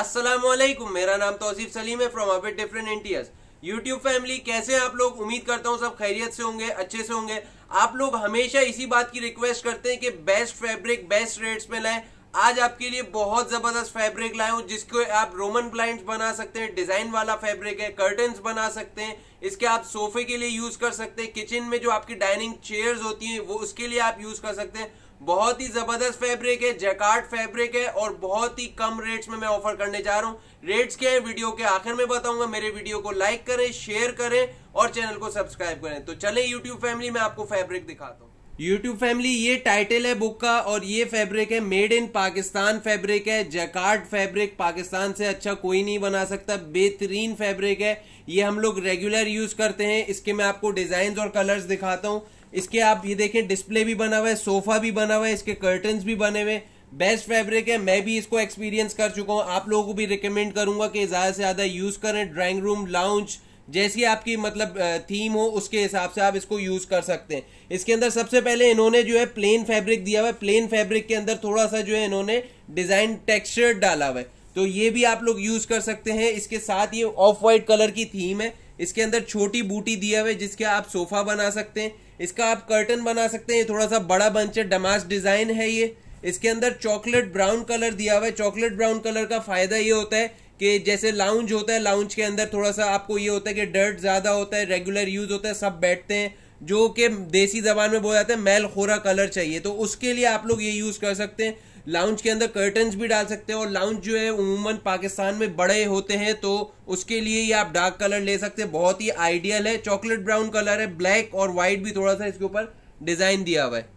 असलम मेरा नाम तोसीफ सलीम है from a bit different India's YouTube family कैसे आप लोग उम्मीद करता हूँ सब खैरियत से होंगे अच्छे से होंगे आप लोग हमेशा इसी बात की रिक्वेस्ट करते हैं कि बेस्ट फैब्रिक बेस्ट रेट्स में लाएं आज आपके लिए बहुत ज़बरदस्त फैब्रिक लाए हूँ जिसको आप रोमन ब्लाइंड बना सकते हैं डिज़ाइन वाला फैब्रिक है कर्टन्स बना सकते हैं इसके आप सोफे के लिए यूज़ कर सकते हैं किचन में जो आपकी डाइनिंग चेयर्स होती हैं वो उसके लिए आप यूज़ कर सकते हैं बहुत ही जबरदस्त फैब्रिक है जैकार्ड फैब्रिक है और बहुत ही कम रेट्स में मैं ऑफर करने जा रहा हूँ रेट्स क्या है वीडियो के आखिर में बताऊंगा मेरे वीडियो को लाइक करें शेयर करें और चैनल को सब्सक्राइब करें तो चले यूट्यूब फैमिली में आपको फैब्रिक दिखाता हूँ यूट्यूब फैमिली ये टाइटल है बुक का और ये फैब्रिक है मेड इन पाकिस्तान फैब्रिक है जैकार्ड फैब्रिक पाकिस्तान से अच्छा कोई नहीं बना सकता बेहतरीन फैब्रिक है ये हम लोग रेगुलर यूज करते हैं इसके मैं आपको डिजाइन और कलर्स दिखाता हूँ इसके आप ये देखें डिस्प्ले भी बना हुआ है सोफा भी बना हुआ है इसके कर्टन भी बने हुए बेस्ट फैब्रिक है मैं भी इसको एक्सपीरियंस कर चुका हूँ आप लोगों को भी रिकमेंड करूंगा कि ज़्यादा से ज़्यादा यूज़ करें ड्राइंग रूम लाउंज जैसी आपकी मतलब थीम हो उसके हिसाब से आप इसको यूज़ कर सकते हैं इसके अंदर सबसे पहले इन्होंने जो है प्लेन फैब्रिक दिया हुआ है प्लेन फैब्रिक के अंदर थोड़ा सा जो है इन्होंने डिज़ाइन टेक्सचर डाला हुआ है तो ये भी आप लोग यूज़ कर सकते हैं इसके साथ ये ऑफ वाइट कलर की थीम है इसके अंदर छोटी बूटी दिया हुआ है जिसके आप सोफा बना सकते हैं इसका आप कर्टन बना सकते हैं थोड़ा सा बड़ा बंच है डमास डिज़ाइन है ये इसके अंदर चॉकलेट ब्राउन कलर दिया हुआ है चॉकलेट ब्राउन कलर का फ़ायदा ये होता है कि जैसे लाउंज होता है लाउंज के अंदर थोड़ा सा आपको ये होता है कि डर्ट ज़्यादा होता है रेगुलर यूज़ होता है सब बैठते हैं जो कि देसी जबान में बोला जाता है मैल खोरा कलर चाहिए तो उसके लिए आप लोग ये यूज़ कर सकते हैं लाउंज के अंदर कर्टन भी डाल सकते हैं और लाउंज जो है उमूमन पाकिस्तान में बड़े होते हैं तो उसके लिए ही आप डार्क कलर ले सकते हैं बहुत ही आइडियल है चॉकलेट ब्राउन कलर है ब्लैक और व्हाइट भी थोड़ा सा इसके ऊपर डिज़ाइन दिया हुआ है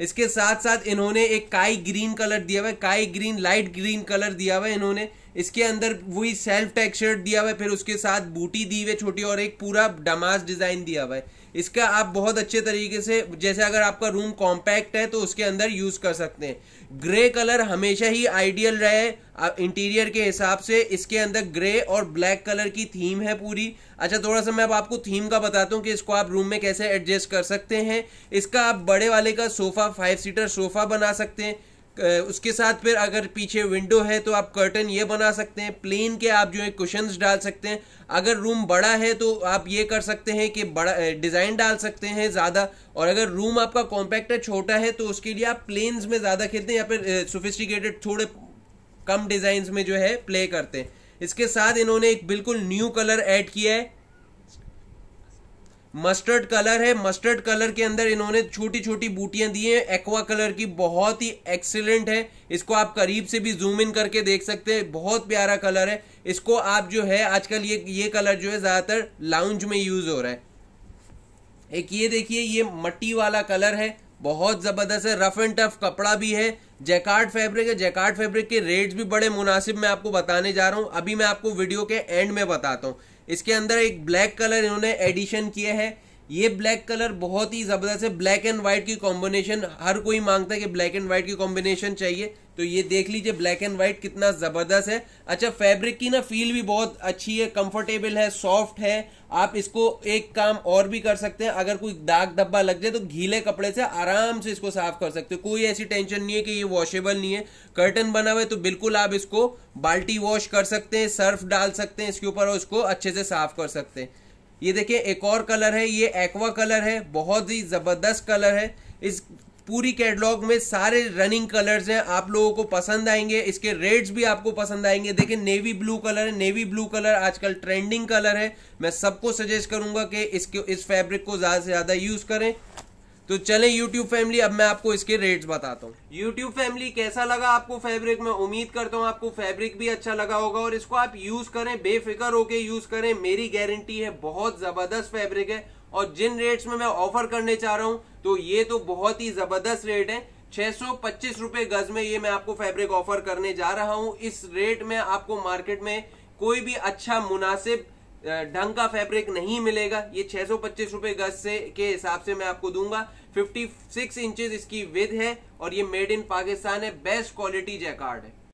इसके साथ साथ इन्होंने एक काई ग्रीन कलर दिया हुआ है काई ग्रीन लाइट ग्रीन कलर दिया हुआ है इन्होंने इसके अंदर वही सेल्फ टेक्सचर्ड दिया हुआ है फिर उसके साथ बूटी दी हुई छोटी और एक पूरा डमास डिज़ाइन दिया हुआ है इसका आप बहुत अच्छे तरीके से जैसे अगर आपका रूम कॉम्पैक्ट है तो उसके अंदर यूज़ कर सकते हैं ग्रे कलर हमेशा ही आइडियल रहे इंटीरियर के हिसाब से इसके अंदर ग्रे और ब्लैक कलर की थीम है पूरी अच्छा थोड़ा सा मैं अब आपको थीम का बताता हूँ कि इसको आप रूम में कैसे एडजस्ट कर सकते हैं इसका आप बड़े वाले का सोफ़ा फाइव सीटर सोफ़ा बना सकते हैं उसके साथ फिर अगर पीछे विंडो है तो आप कर्टन ये बना सकते हैं प्लेन के आप जो है कुशंस डाल सकते हैं अगर रूम बड़ा है तो आप ये कर सकते हैं कि बड़ा डिज़ाइन डाल सकते हैं ज़्यादा और अगर रूम आपका कॉम्पैक्ट है छोटा है तो उसके लिए आप प्लेन्स में ज़्यादा खेलते हैं या फिर सोफिस्टिकेटेड थोड़े कम डिज़ाइन में जो है प्ले करते हैं इसके साथ इन्होंने एक बिल्कुल न्यू कलर ऐड किया है मस्टर्ड कलर है मस्टर्ड कलर के अंदर इन्होंने छोटी छोटी बूटियां दी हैं एक्वा कलर की बहुत ही एक्सीलेंट है इसको आप करीब से भी जूम इन करके देख सकते हैं बहुत प्यारा कलर है इसको आप जो है आजकल ये ये कलर जो है ज़्यादातर लाउंज में यूज़ हो रहा है एक ये देखिए ये मट्टी वाला कलर है बहुत ज़बरदस्त है रफ़ एंड टफ कपड़ा भी है जैकार्ड फैब्रिक है जैकार्ड फैब्रिक के रेट्स भी बड़े मुनासिब मैं आपको बताने जा रहा हूँ अभी मैं आपको वीडियो के एंड में बताता हूँ इसके अंदर एक ब्लैक कलर इन्होंने एडिशन किया है ये ब्लैक कलर बहुत ही ज़बरदस्त है ब्लैक एंड व्हाइट की कॉम्बिनेशन हर कोई मांगता है कि ब्लैक एंड व्हाइट की कॉम्बिनेशन चाहिए तो ये देख लीजिए ब्लैक एंड व्हाइट कितना ज़बरदस्त है अच्छा फैब्रिक की ना फील भी बहुत अच्छी है कंफर्टेबल है सॉफ्ट है आप इसको एक काम और भी कर सकते हैं अगर कोई दाग धब्बा लग जाए तो घीले कपड़े से आराम से इसको साफ कर सकते हो कोई ऐसी टेंशन नहीं है कि ये वॉशेबल नहीं है कर्टन बना हुआ है तो बिल्कुल आप इसको बाल्टी वॉश कर सकते हैं सर्फ डाल सकते हैं इसके ऊपर और इसको अच्छे से साफ कर सकते हैं ये देखिए एक और कलर है ये एक्वा कलर है बहुत ही ज़बरदस्त कलर है इस पूरी कैटलॉग में सारे रनिंग कलर्स हैं आप लोगों को पसंद आएंगे इसके रेट्स भी आपको पसंद आएंगे देखिए नेवी ब्लू कलर है नेवी ब्लू कलर आजकल ट्रेंडिंग कलर है मैं सबको सजेस्ट करूंगा कि इसके इस फैब्रिक को ज़्यादा से ज़्यादा यूज़ करें तो चलें YouTube फैमिली अब मैं आपको इसके रेट्स बताता हूँ YouTube फैमिली कैसा लगा आपको फैब्रिक में उम्मीद करता हूँ आपको फैब्रिक भी अच्छा लगा होगा और इसको आप यूज़ करें बेफिक्र होके यूज़ करें मेरी गारंटी है बहुत ज़बरदस्त फैब्रिक है और जिन रेट्स में मैं ऑफर करने चाह रहा हूं तो ये तो बहुत ही जबरदस्त रेट है छह सौ पच्चीस रुपए गज में ये मैं आपको फैब्रिक ऑफर करने जा रहा हूँ इस रेट में आपको मार्केट में कोई भी अच्छा मुनासिब ढंग का फैब्रिक नहीं मिलेगा ये छह सौ पच्चीस रुपए गज से के हिसाब से मैं आपको दूंगा फिफ्टी सिक्स इंचज इसकी विद है और ये मेड इन पाकिस्तान है बेस्ट क्वालिटी जैकार्ड है